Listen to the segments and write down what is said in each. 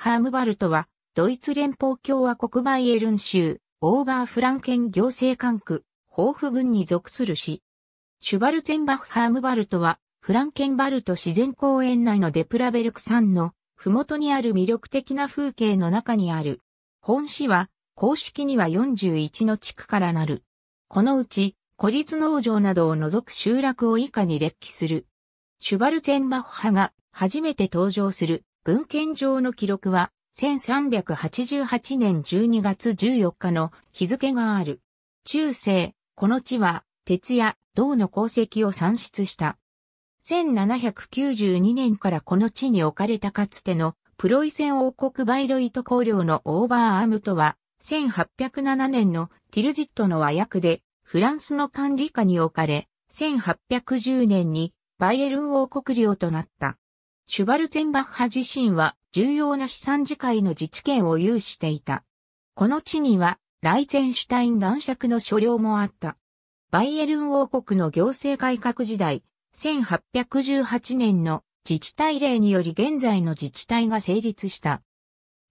ハームバルトは、ドイツ連邦共和国バイエルン州、オーバーフランケン行政管区、ホーフ郡に属する市。シュバルツェンバフハームバルトは、フランケンバルト自然公園内のデプラベルク山の、ふもとにある魅力的な風景の中にある。本市は、公式には41の地区からなる。このうち、孤立農場などを除く集落を以下に列記する。シュバルツェンバフ派が初めて登場する文献上の記録は、1388年12月14日の日付がある。中世、この地は、鉄や銅の鉱石を産出した。1792年からこの地に置かれたかつてのプロイセン王国バイロイト公領のオーバーアームとは、1807年のティルジットの和訳でフランスの管理下に置かれ、1810年にバイエルン王国領となった。シュバルツェンバッハ自身は重要な資産次会の自治権を有していた。この地にはライゼンシュタイン男爵の所領もあった。バイエルン王国の行政改革時代、1818年の自治体令により現在の自治体が成立した。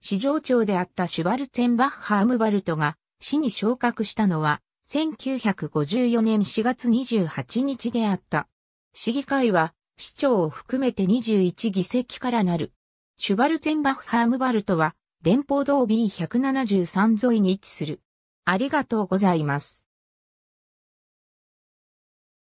市場長であったシュバルツェンバッハ・アムバルトが市に昇格したのは1954年4月28日であった。市議会は市長を含めて21議席からなる。シュバルツェンバッハームバルトは連邦道 B173 沿いに位置する。ありがとうございます。